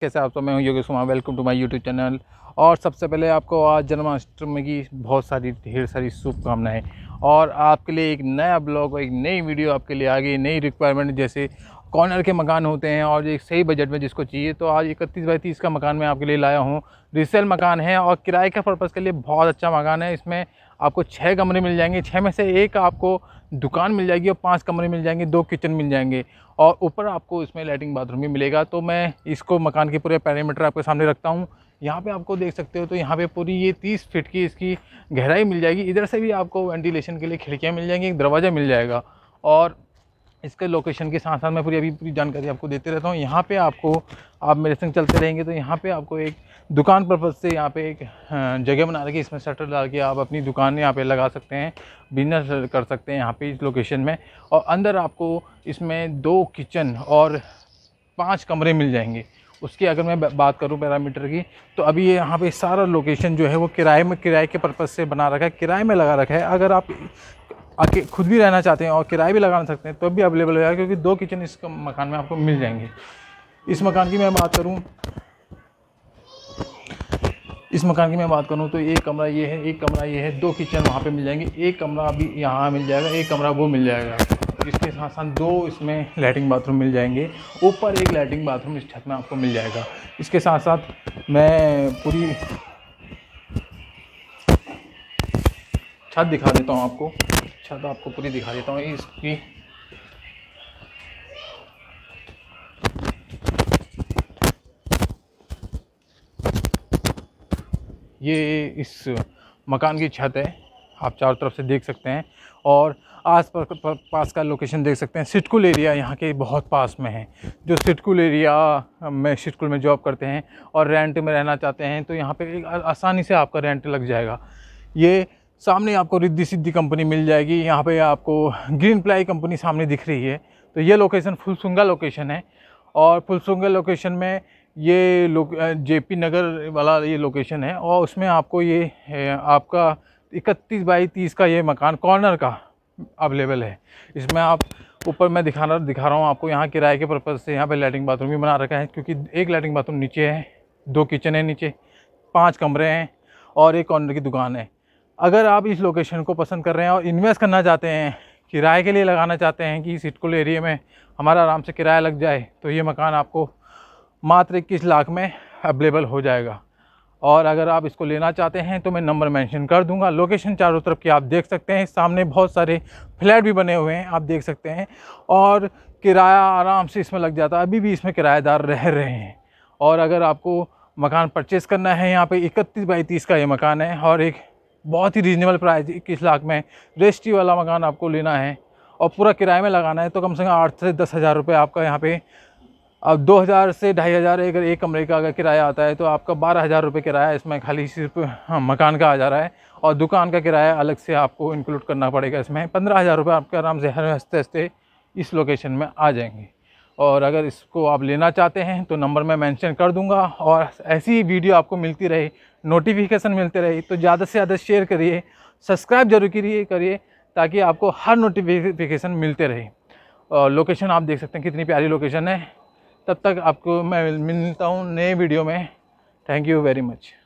कैसे आप सब मैं हूँ Yogesh Kumar welcome to my YouTube channel और सबसे पहले आपको आज जन्माष्टमी की बहुत सारी ढेर सारी शुभकामनाएं और आपके लिए एक नया ब्लॉग और एक नई वीडियो आपके लिए आ गई नई रिक्वायरमेंट जैसे कॉर्नर के मकान होते हैं और एक सही बजट में जिसको चाहिए तो आज इकतीस बाई तीस का मकान मैं आपके लिए लाया हूँ रिसेल मकान है और किराए के पर्पज़ के लिए बहुत अच्छा मकान है इसमें आपको छः कमरे मिल जाएंगे छः में से एक आपको दुकान मिल जाएगी और पांच कमरे मिल जाएंगे दो किचन मिल जाएंगे और ऊपर आपको इसमें लाइटिंग बाथरूम भी मिलेगा तो मैं इसको मकान के पूरे पैरामीटर आपके सामने रखता हूँ यहाँ पे आपको देख सकते हो तो यहाँ पे पूरी ये तीस फीट की इसकी गहराई मिल जाएगी इधर से भी आपको वेंटिलेशन के लिए खिड़कियाँ मिल जाएंगी एक दरवाज़ा मिल जाएगा और इसके लोकेशन के साथ साथ मैं पूरी अभी पूरी जानकारी आपको देते रहता हूँ यहाँ पे आपको आप मेरे संग चलते रहेंगे तो यहाँ पे आपको एक दुकान पर्पज़ से यहाँ पे एक हाँ, जगह बना रखी है इसमें शटर डाल के आप अपनी दुकान यहाँ पे लगा सकते हैं बिजनेस कर सकते हैं यहाँ पे इस लोकेशन में और अंदर आपको इसमें दो किचन और पाँच कमरे मिल जाएंगे उसकी अगर मैं बात करूं पैरामीटर की तो अभी ये यहाँ पे सारा लोकेशन जो है वो किराए में किराए के पर्पज़ से बना रखा है किराए में लगा रखा है अगर आप आके खुद भी रहना चाहते हैं और किराया भी लगाना सकते हैं तब भी अवेलेबल हो जाएगा क्योंकि दो किचन इस मकान में आपको मिल जाएंगे इस मकान की मैं बात करूँ इस मकान की मैं बात करूँ तो एक कमरा ये है एक कमरा ये है दो किचन वहाँ पे मिल जाएंगे एक कमरा अभी यहाँ मिल जाएगा एक कमरा वो मिल जाएगा इसके साथ साथ दो इसमें लैट्रिन बाथरूम मिल जाएंगे ऊपर एक लैटरिन बाथरूम इस छत में आपको मिल जाएगा इसके साथ साथ मैं पूरी छत दिखा देता हूँ आपको अच्छा तो आपको पूरी दिखा देता हूँ इसकी ये इस मकान की छत है आप चारों तरफ से देख सकते हैं और आस पास का लोकेशन देख सकते हैं सिटकुल एरिया यहाँ के बहुत पास में है जो सिटकुल एरिया में सिटकुल में जॉब करते हैं और रेंट में रहना चाहते हैं तो यहाँ पे आसानी से आपका रेंट लग जाएगा ये सामने आपको रिद्धि सिद्धि कंपनी मिल जाएगी यहाँ पे आपको ग्रीन प्लाई कंपनी सामने दिख रही है तो ये लोकेशन फुलसुंगा लोकेशन है और फुलसुंगा लोकेशन में ये लोक जेपी नगर वाला ये लोकेशन है और उसमें आपको ये आपका इकतीस बाई तीस का ये मकान कॉर्नर का अवेलेबल है इसमें आप ऊपर मैं दिखाना दिखा रहा हूँ आपको यहाँ किराए के पर्पज़ से यहाँ पे लैटरिन बाथरूम भी बना रखा है क्योंकि एक लैटरिन बाथरूम नीचे है दो किचन है नीचे पांच कमरे हैं और एक कॉर्नर की दुकान है अगर आप इस लोकेशन को पसंद कर रहे हैं और इन्वेस्ट करना चाहते हैं किराए के लिए लगाना चाहते हैं कि इस इटकुल एरिया में हमारा आराम से किराया लग जाए तो ये मकान आपको मात्र इक्कीस लाख में अवेलेबल हो जाएगा और अगर आप इसको लेना चाहते हैं तो मैं नंबर मेंशन कर दूंगा लोकेशन चारों तरफ की आप देख सकते हैं सामने बहुत सारे फ्लैट भी बने हुए हैं आप देख सकते हैं और किराया आराम से इसमें लग जाता है अभी भी इसमें किराएदार रह रहे हैं और अगर आपको मकान परचेज़ करना है यहाँ पे इकतीस बाई तीस का ये मकान है और एक बहुत ही रीजनेबल प्राइस इक्कीस लाख में रेस्टी वाला मकान आपको लेना है और पूरा किराए में लगाना है तो कम से कम आठ से दस हज़ार रुपये आपका यहाँ पे अब दो हज़ार से ढाई हज़ार अगर एक कमरे का अगर किराया आता है तो आपका बारह हज़ार रुपये किराया इसमें खाली सिर्फ हाँ, मकान का आ जा रहा है और दुकान का किराया अलग से आपको इंक्लूड करना पड़ेगा इसमें पंद्रह हज़ार रुपये आपके आराम से हर हंसते हंसते इस लोकेशन में आ जाएंगे और अगर इसको आप लेना चाहते हैं तो नंबर मैं मेंशन कर दूंगा और ऐसी वीडियो आपको मिलती रहे नोटिफिकेशन मिलते रहे तो ज़्यादा से ज़्यादा शेयर करिए सब्सक्राइब जरूर करिए करिए ताकि आपको हर नोटिफिकेशन मिलते रहे और लोकेशन आप देख सकते हैं कितनी प्यारी लोकेशन है तब तक आपको मैं मिलता हूँ नए वीडियो में थैंक यू वेरी मच